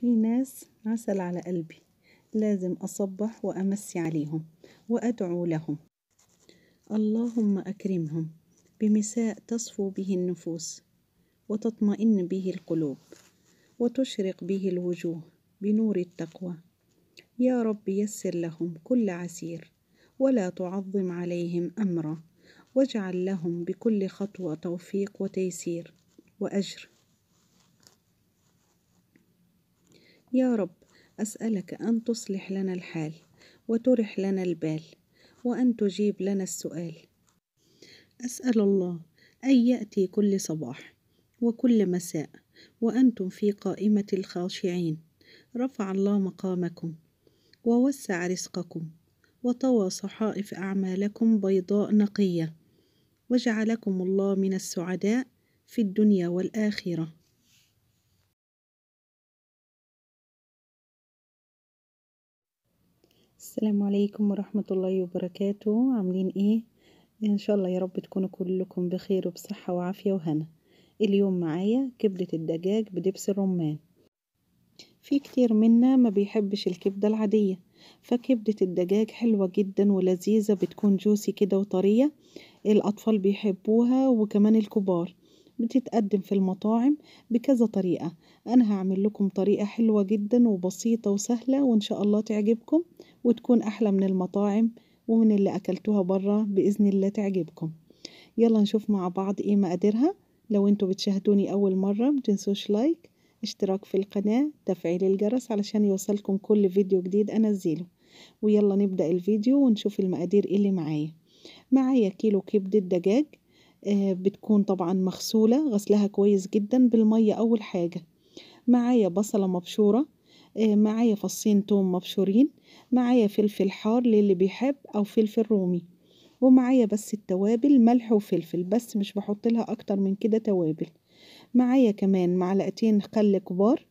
في ناس عسل على قلبي لازم أصبح وأمسي عليهم وأدعو لهم اللهم أكرمهم بمساء تصفو به النفوس وتطمئن به القلوب وتشرق به الوجوه بنور التقوى يا رب يسر لهم كل عسير ولا تعظم عليهم أمرا واجعل لهم بكل خطوة توفيق وتيسير وأجر يا رب أسألك أن تصلح لنا الحال وترح لنا البال وأن تجيب لنا السؤال أسأل الله أن يأتي كل صباح وكل مساء وأنتم في قائمة الخاشعين رفع الله مقامكم ووسع رزقكم وطوى صحائف أعمالكم بيضاء نقية وجعلكم الله من السعداء في الدنيا والآخرة السلام عليكم ورحمة الله وبركاته عاملين ايه ان شاء الله يا رب تكونوا كلكم بخير وبصحة وعافية وهنا اليوم معايا كبدة الدجاج بدبس الرمان في كتير منا ما بيحبش الكبدة العادية فكبدة الدجاج حلوة جدا ولذيذة بتكون جوسي كده وطرية الأطفال بيحبوها وكمان الكبار بتتقدم في المطاعم بكذا طريقة أنا هعمل لكم طريقة حلوة جدا وبسيطة وسهلة وإن شاء الله تعجبكم وتكون أحلى من المطاعم ومن اللي أكلتوها برا بإذن الله تعجبكم يلا نشوف مع بعض إيه مقاديرها لو انتوا بتشاهدوني أول مرة متنسوش لايك اشتراك في القناة تفعيل الجرس علشان يوصلكم كل فيديو جديد أنزله ويلا نبدأ الفيديو ونشوف المقادير اللي معايا معايا كيلو كبدة دجاج آه، بتكون طبعا مغسولة غسلها كويس جدا بالمية أول حاجة معايا بصلة مبشورة آه، معايا فصين توم مبشورين معايا فلفل حار للي بيحب أو فلفل رومي ومعايا بس التوابل ملح وفلفل بس مش بحط لها أكتر من كده توابل معايا كمان معلقتين خل كبار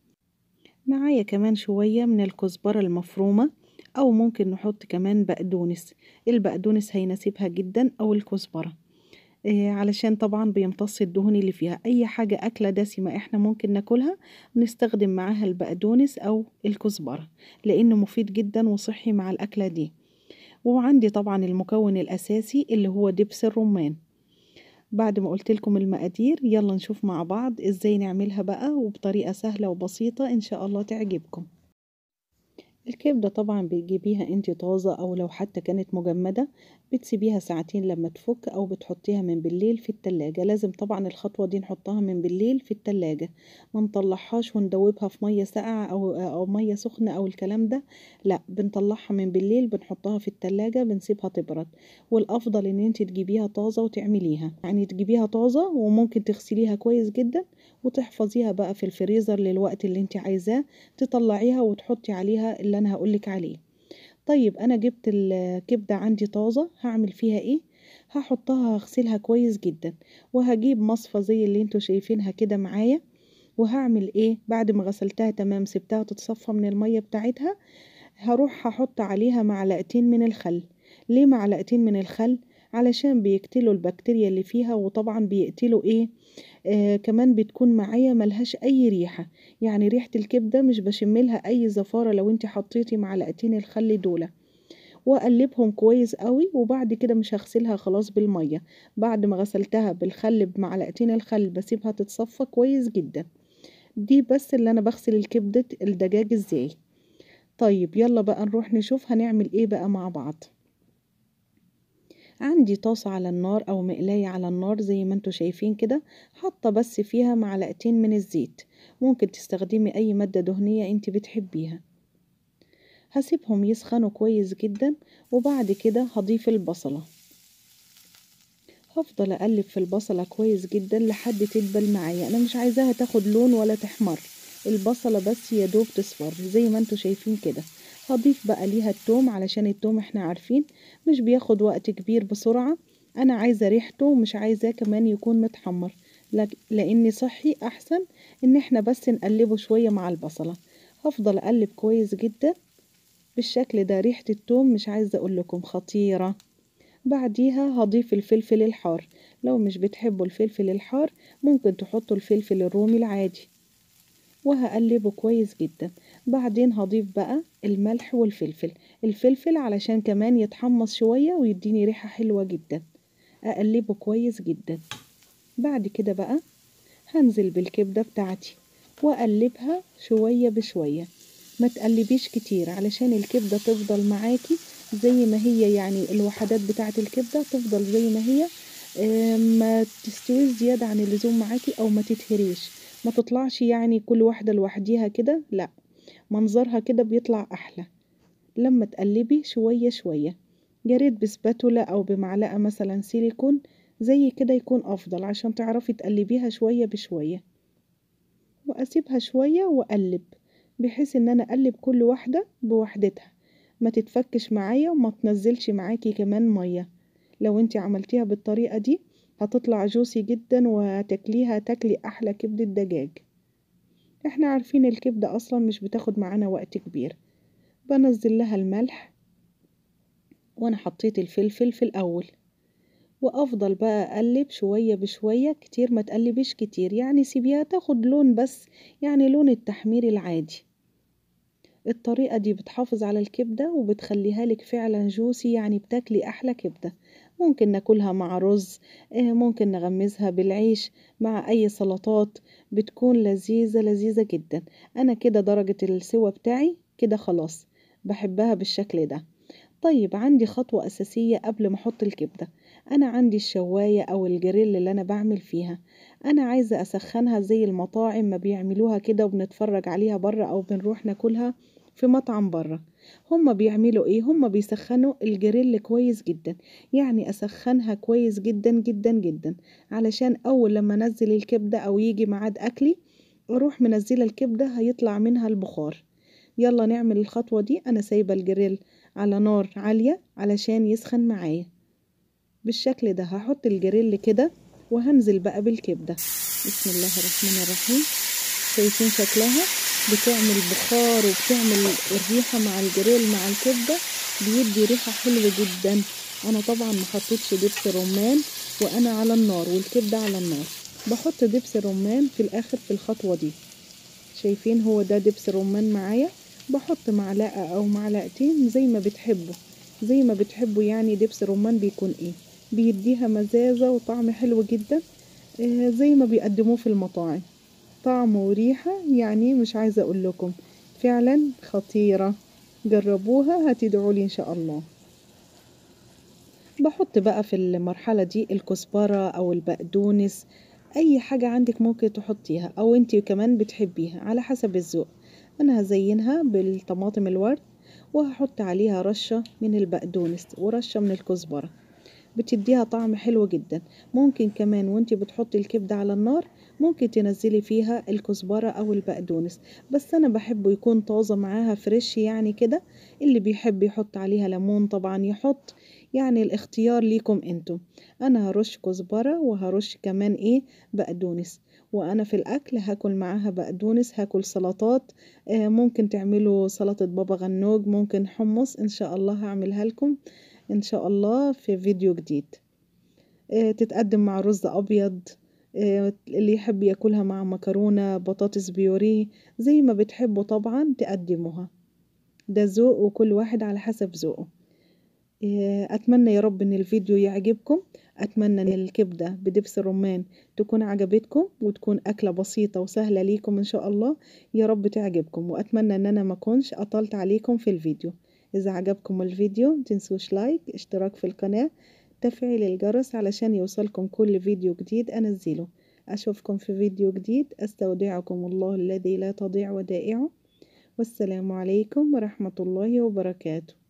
معايا كمان شوية من الكزبرة المفرومة أو ممكن نحط كمان بقدونس البقدونس هيناسبها جدا أو الكزبرة آه، علشان طبعًا بيمتص الدهون اللي فيها، أي حاجة أكلة دسمة إحنا ممكن ناكلها، نستخدم معاها البقدونس أو الكزبرة، لإنه مفيد جدًا وصحّي مع الأكلة دي، وعندي طبعًا المكون الأساسي اللي هو دبس الرمان، بعد ما قولتلكم المقادير يلا نشوف مع بعض إزاي نعملها بقى وبطريقة سهلة وبسيطة إن شاء الله تعجبكم. الكبدة طبعا بتجيبيها انت طازة او لو حتى كانت مجمدة بتسيبيها ساعتين لما تفك او بتحطيها من بالليل في التلاجة لازم طبعا الخطوة دي نحطها من بالليل في التلاجة ما نطلعهاش وندوبها في مية ساقعة او, أو مية سخنة او الكلام ده لا بنطلعها من بالليل بنحطها في التلاجة بنسيبها تبرد والافضل ان انت تجيبيها طازة وتعمليها يعني تجيبيها طازة وممكن تغسليها كويس جدا وتحفظيها بقى في الفريزر للوقت اللي انت عايزاه تطلعيها وتحطي عليها اللي انا هقولك عليه طيب انا جبت الكبدة عندي طازة هعمل فيها ايه هحطها هغسلها كويس جدا وهجيب مصفى زي اللي انتوا شايفينها كده معايا وهعمل ايه بعد ما غسلتها تمام سبتها تتصفى من المية بتاعتها هروح هحط عليها معلقتين من الخل ليه معلقتين من الخل علشان بيقتلوا البكتيريا اللي فيها وطبعا بيقتلوا ايه آه كمان بتكون معايا ملهاش اي ريحة يعني ريحة الكبدة مش بشملها اي زفارة لو انت حطيتي معلقتين الخل دول واقلبهم كويس قوي وبعد كده مش هغسلها خلاص بالمية بعد ما غسلتها بالخل بمعلقتين الخل بسيبها تتصفى كويس جدا دي بس اللي انا بغسل الكبدة الدجاج ازاي طيب يلا بقى نروح نشوف هنعمل ايه بقى مع بعض عندي طاسة على النار أو مقلاية على النار زي ما انتوا شايفين كده حاطة بس فيها معلقتين من الزيت ممكن تستخدمي أي مادة دهنية انت بتحبيها هسيبهم يسخنوا كويس جدا وبعد كده هضيف البصلة هفضل اقلب في البصلة كويس جدا لحد تدبل معايا انا مش عايزاها تاخد لون ولا تحمر البصلة بس يدوب تصفر زي ما انتوا شايفين كده هضيف بقى ليها التوم علشان التوم احنا عارفين مش بياخد وقت كبير بسرعة انا عايزة ريحته ومش عايزاه كمان يكون متحمر لان صحي احسن ان احنا بس نقلبه شوية مع البصلة هفضل اقلب كويس جدا بالشكل ده ريحة التوم مش عايزة اقولكم خطيرة بعديها هضيف الفلفل الحار لو مش بتحبوا الفلفل الحار ممكن تحطوا الفلفل الرومي العادي وهقلبه كويس جدا بعدين هضيف بقى الملح والفلفل الفلفل علشان كمان يتحمص شوية ويديني ريحة حلوة جدا أقلبه كويس جدا بعد كده بقى هنزل بالكبدة بتاعتي وأقلبها شوية بشوية ما تقلبيش كتير علشان الكبدة تفضل معاكي زي ما هي يعني الوحدات بتاعة الكبدة تفضل زي ما هي ما تستويش زيادة عن اللزوم معاكي أو ما تتهريش ما تطلعش يعني كل واحدة لوحديها كده لأ منظرها كده بيطلع أحلى لما تقلبي شوية شوية ياريت بسباتولا أو بمعلقة مثلا سيليكون زي كده يكون أفضل عشان تعرفي تقلبيها شوية بشوية وأسيبها شوية وأقلب بحيث إن أنا أقلب كل واحدة بوحدتها ما تتفكش معايا وما تنزلش معاكي كمان مية لو انت عملتيها بالطريقة دي هتطلع جوسي جدا وتكليها تاكلي أحلى كبدة دجاج احنا عارفين الكبدة اصلا مش بتاخد معانا وقت كبير بنزل لها الملح وانا حطيت الفلفل في الاول وافضل بقى اقلب شوية بشوية كتير ما تقلبش كتير يعني سيبيها تاخد لون بس يعني لون التحمير العادي الطريقة دي بتحافظ على الكبدة وبتخليها لك فعلا جوسي يعني بتاكلي أحلى كبدة ممكن ناكلها مع رز آه، ممكن نغمزها بالعيش مع أي سلطات بتكون لذيذة لذيذة جدا أنا كده درجة السوى بتاعي كده خلاص بحبها بالشكل ده طيب عندي خطوة أساسية قبل ما أحط الكبدة أنا عندي الشواية أو الجريل اللي أنا بعمل فيها أنا عايزة أسخنها زي المطاعم ما بيعملوها كده وبنتفرج عليها بره أو بنروح ناكلها في مطعم بره هما بيعملوا ايه هما بيسخنوا الجريل كويس جدا يعني اسخنها كويس جدا جدا جدا علشان اول لما انزل الكبده او يجي ميعاد اكلي اروح منزله الكبده هيطلع منها البخار يلا نعمل الخطوه دي انا سايبه الجريل على نار عاليه علشان يسخن معايا بالشكل ده هحط الجريل كده وهنزل بقى بالكبده بسم الله الرحمن الرحيم شايفين شكلها بتعمل بخار وبتعمل الريحة مع الجريل مع الكبة بيدي ريحة حلوة جدا انا طبعا حطيتش دبس الرمان وانا على النار والكبدة على النار بحط دبس الرمان في الاخر في الخطوة دي شايفين هو ده دبس الرمان معايا بحط معلقة او معلقتين زي ما بتحبوا زي ما بتحبوا يعني دبس الرمان بيكون ايه بيديها مزازة وطعم حلو جدا آه، زي ما بيقدموه في المطاعم طعمه وريحة يعني مش عايزة أقول لكم فعلا خطيرة جربوها هتدعوا لي إن شاء الله بحط بقى في المرحلة دي الكزبرة أو البقدونس أي حاجة عندك ممكن تحطيها أو أنت كمان بتحبيها على حسب الذوق أنا هزينها بالطماطم الورد وهحط عليها رشة من البقدونس ورشة من الكزبرة بتديها طعم حلو جدا ممكن كمان وانت بتحطي الكبدة على النار ممكن تنزلي فيها الكزبرة أو البقدونس بس أنا بحبه يكون طازة معاها فريش يعني كده اللي بيحب يحط عليها ليمون طبعا يحط يعني الاختيار ليكم انتم أنا هرش كزبرة وهرش كمان ايه بقدونس وأنا في الأكل هاكل معاها بقدونس هاكل سلطات آه، ممكن تعملوا سلطة بابا غنوج ممكن حمص إن شاء الله هعملها لكم إن شاء الله في فيديو جديد آه، تتقدم مع رز أبيض آه، اللي يحب ياكلها مع مكرونة بطاطس بيوريه زي ما بتحبوا طبعا تقدموها ده ذوق وكل واحد على حسب ذوقه آه، أتمنى يا رب إن الفيديو يعجبكم أتمنى إن الكبدة بدبس الرمان تكون عجبتكم وتكون أكلة بسيطة وسهلة ليكم إن شاء الله يا رب تعجبكم وأتمنى إن أنا ما أكونش أطلت عليكم في الفيديو إذا عجبكم الفيديو متنسوش لايك اشتراك في القناة تفعيل الجرس علشان يوصلكم كل فيديو جديد أنزله أشوفكم في فيديو جديد أستودعكم الله الذي لا تضيع ودائعه والسلام عليكم ورحمة الله وبركاته